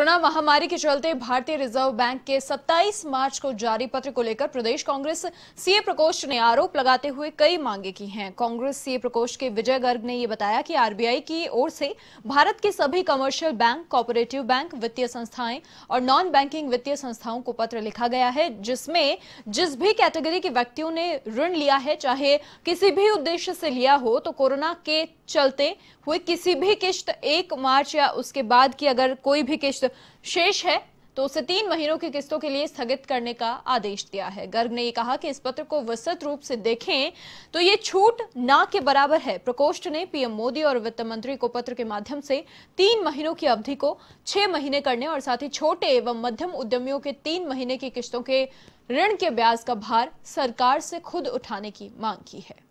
corona महामारी के चलते भारतीय रिजर्व बैंक के 27 मार्च को जारी पत्र को लेकर प्रदेश कांग्रेस सीए प्रकोष्ठ ने आरोप लगाते हुए कई मांगे की हैं कांग्रेस सीए प्रकोष्ठ के विजय गर्ग ने यह बताया कि आरबीआई की ओर से भारत के सभी कमर्शियल बैंक कॉपरेटिव बैंक वित्तीय संस्थाएं और नॉन बैंकिंग वित्तीय संस्थाओं को पत्र लिखा गया है जिसमें जिस भी कैटेगरी के व्यक्तियों ने ऋण लिया है चाहे किसी भी उद्देश्य से लिया हो तो कोरोना के चलते हुए किसी भी किश्त एक मार्च या उसके बाद की अगर कोई भी किश्त शेष है तो उसे तीन महीनों की किस्तों के लिए स्थगित करने का आदेश दिया है गर्ग ने यह कहा कि इस पत्र को विस्तृत रूप से देखें तो ये छूट ना के बराबर है प्रकोष्ठ ने पीएम मोदी और वित्त मंत्री को पत्र के माध्यम से तीन महीनों की अवधि को छह महीने करने और साथ ही छोटे एवं मध्यम उद्यमियों के तीन महीने की किस्तों के ऋण के ब्याज का भार सरकार से खुद उठाने की मांग की है